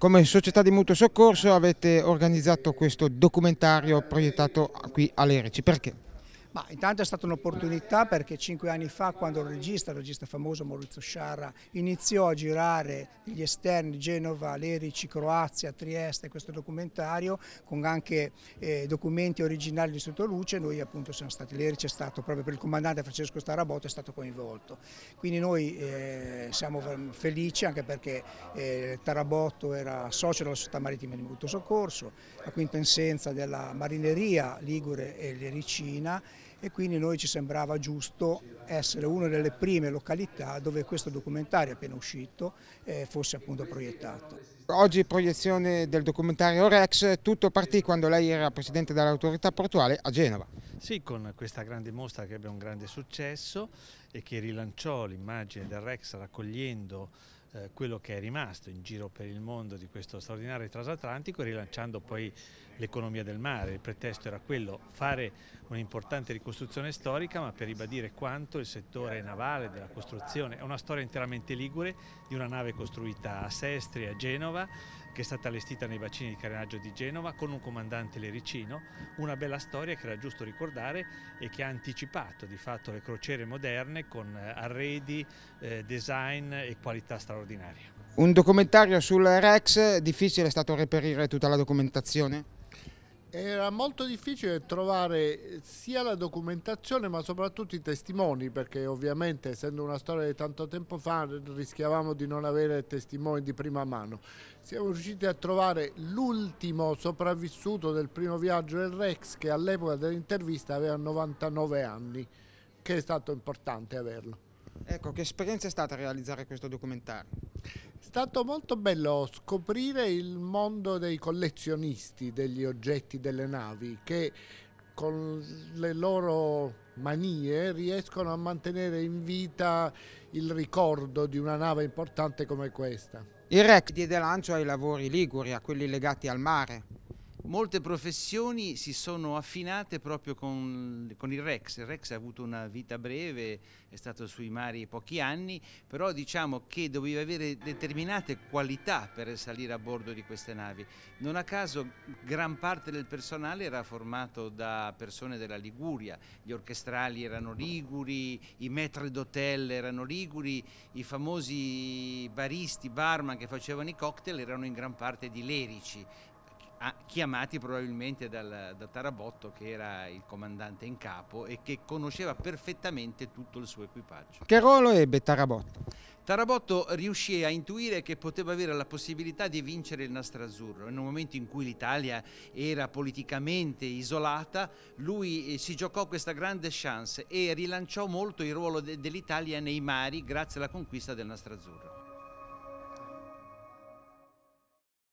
Come società di mutuo soccorso avete organizzato questo documentario proiettato qui all'Ereci, perché? Ma intanto è stata un'opportunità perché cinque anni fa quando il regista, il regista famoso Maurizio Sciarra, iniziò a girare gli esterni Genova, Lerici, Croazia, Trieste, questo documentario con anche eh, documenti originali di Sotto Luce, noi appunto siamo stati, Lerici è stato proprio per il comandante Francesco Starabotto è stato coinvolto. Quindi noi eh, siamo felici anche perché eh, Tarabotto era socio della società marittima di mutuo soccorso, la quintessenza della marineria Ligure e Lericina e quindi noi ci sembrava giusto essere una delle prime località dove questo documentario appena uscito fosse appunto proiettato. Oggi proiezione del documentario Rex, tutto partì quando lei era presidente dell'autorità portuale a Genova. Sì, con questa grande mostra che ebbe un grande successo e che rilanciò l'immagine del Rex raccogliendo eh, quello che è rimasto in giro per il mondo di questo straordinario transatlantico rilanciando poi l'economia del mare. Il pretesto era quello, fare un'importante ricostruzione storica ma per ribadire quanto il settore navale della costruzione è una storia interamente ligure di una nave costruita a Sestri, a Genova, che è stata allestita nei bacini di carenaggio di Genova con un comandante Lericino, una bella storia che era giusto ricordare e che ha anticipato di fatto le crociere moderne con eh, arredi, eh, design e qualità straordinaria straordinaria. Un documentario sul Rex, difficile è stato reperire tutta la documentazione? Era molto difficile trovare sia la documentazione ma soprattutto i testimoni perché ovviamente essendo una storia di tanto tempo fa rischiavamo di non avere testimoni di prima mano. Siamo riusciti a trovare l'ultimo sopravvissuto del primo viaggio del Rex che all'epoca dell'intervista aveva 99 anni che è stato importante averlo. Ecco, che esperienza è stata realizzare questo documentario? È stato molto bello scoprire il mondo dei collezionisti degli oggetti delle navi che con le loro manie riescono a mantenere in vita il ricordo di una nave importante come questa. Il REC diede lancio ai lavori liguri, a quelli legati al mare, molte professioni si sono affinate proprio con, con, il Rex, il Rex ha avuto una vita breve, è stato sui mari pochi anni, però diciamo che doveva avere determinate qualità per salire a bordo di queste navi. Non a caso gran parte del personale era formato da persone della Liguria, gli orchestrali erano liguri, i maître d'hotel erano liguri, i famosi baristi, barman che facevano i cocktail erano in gran parte di lerici, Ah, chiamati probabilmente dal, da Tarabotto che era il comandante in capo e che conosceva perfettamente tutto il suo equipaggio. Che ruolo ebbe Tarabotto? Tarabotto riuscì a intuire che poteva avere la possibilità di vincere il azzurro. In un momento in cui l'Italia era politicamente isolata, lui eh, si giocò questa grande chance e rilanciò molto il ruolo de dell'Italia nei mari grazie alla conquista del azzurro.